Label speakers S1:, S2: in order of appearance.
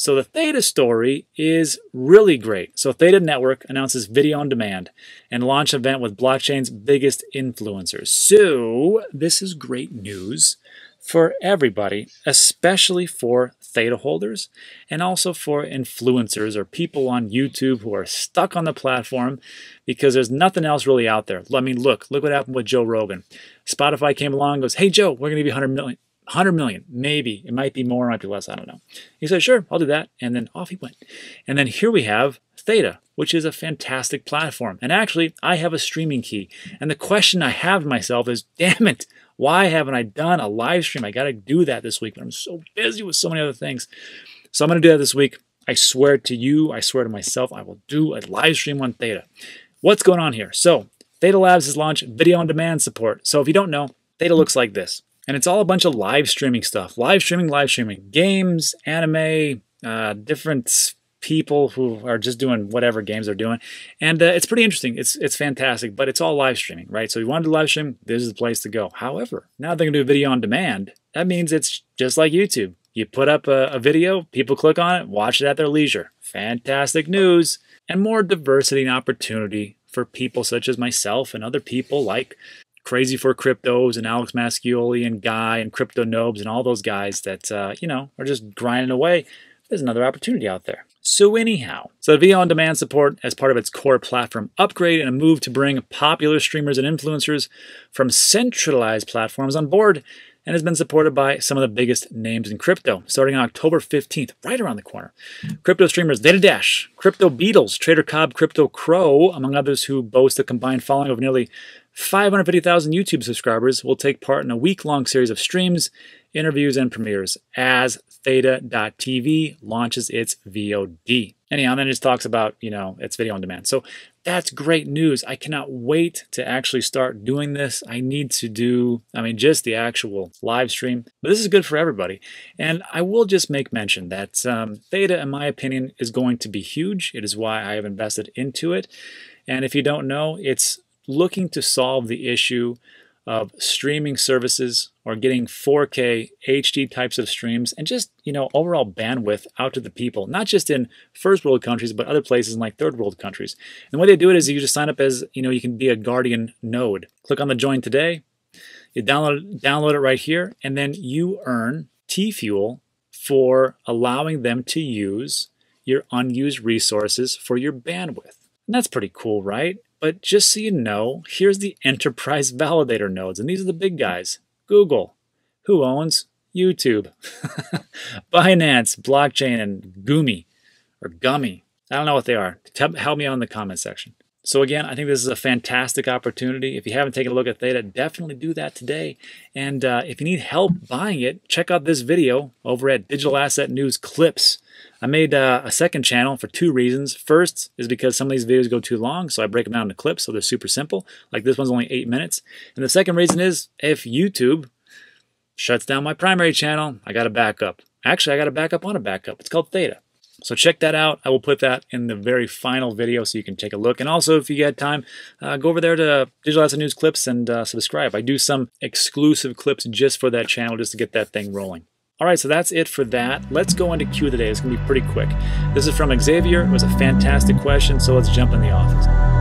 S1: So the Theta story is really great. So Theta Network announces video on demand and launch event with blockchain's biggest influencers. So this is great news for everybody, especially for Theta holders and also for influencers or people on YouTube who are stuck on the platform because there's nothing else really out there. I mean, look, look what happened with Joe Rogan. Spotify came along goes, hey, Joe, we're going to give you 100 million. 100 million, maybe. It might be more, might be less, I don't know. He said, sure, I'll do that. And then off he went. And then here we have Theta, which is a fantastic platform. And actually, I have a streaming key. And the question I have to myself is, damn it, why haven't I done a live stream? I got to do that this week, but I'm so busy with so many other things. So I'm going to do that this week. I swear to you, I swear to myself, I will do a live stream on Theta. What's going on here? So Theta Labs has launched video on demand support. So if you don't know, Theta looks like this. And it's all a bunch of live streaming stuff live streaming, live streaming, games, anime, uh, different people who are just doing whatever games they're doing. And uh, it's pretty interesting. It's it's fantastic, but it's all live streaming, right? So if you want to live stream, this is the place to go. However, now they're going to do video on demand. That means it's just like YouTube. You put up a, a video, people click on it, watch it at their leisure. Fantastic news and more diversity and opportunity for people such as myself and other people like crazy for cryptos and Alex Mascioli and Guy and Crypto Nobes and all those guys that, uh, you know, are just grinding away. There's another opportunity out there. So anyhow, so the video on demand support as part of its core platform upgrade and a move to bring popular streamers and influencers from centralized platforms on board and has been supported by some of the biggest names in crypto starting on October 15th, right around the corner. Crypto streamers Data Dash, Crypto Beatles, Trader Cobb, Crypto Crow, among others who boast a combined following of nearly 550,000 YouTube subscribers will take part in a week long series of streams, interviews, and premieres as Theta.tv launches its VOD. Anyhow, and then it just talks about, you know, it's video on demand. So that's great news. I cannot wait to actually start doing this. I need to do, I mean, just the actual live stream. But this is good for everybody. And I will just make mention that um, Theta, in my opinion, is going to be huge. It is why I have invested into it. And if you don't know, it's looking to solve the issue of streaming services or getting 4K HD types of streams and just, you know, overall bandwidth out to the people, not just in first world countries, but other places in like third world countries. And the way they do it is you just sign up as, you know, you can be a Guardian node. Click on the join today, you download, download it right here, and then you earn T-Fuel for allowing them to use your unused resources for your bandwidth. And that's pretty cool, right? But just so you know, here's the enterprise validator nodes, and these are the big guys. Google, who owns YouTube, Binance, Blockchain, and Gumi, or Gummy. I don't know what they are. Help me out in the comment section. So again, I think this is a fantastic opportunity. If you haven't taken a look at Theta, definitely do that today. And uh, if you need help buying it, check out this video over at Digital Asset News Clips. I made uh, a second channel for two reasons. First is because some of these videos go too long, so I break them down into clips so they're super simple. Like this one's only eight minutes. And the second reason is if YouTube shuts down my primary channel, I got a backup. Actually, I got a backup on a backup. It's called Theta. So check that out. I will put that in the very final video so you can take a look. And also, if you had time, uh, go over there to Digital Asset News Clips and uh, subscribe. I do some exclusive clips just for that channel just to get that thing rolling. All right, so that's it for that. Let's go into Q of the day. It's going to be pretty quick. This is from Xavier. It was a fantastic question, so let's jump in the office.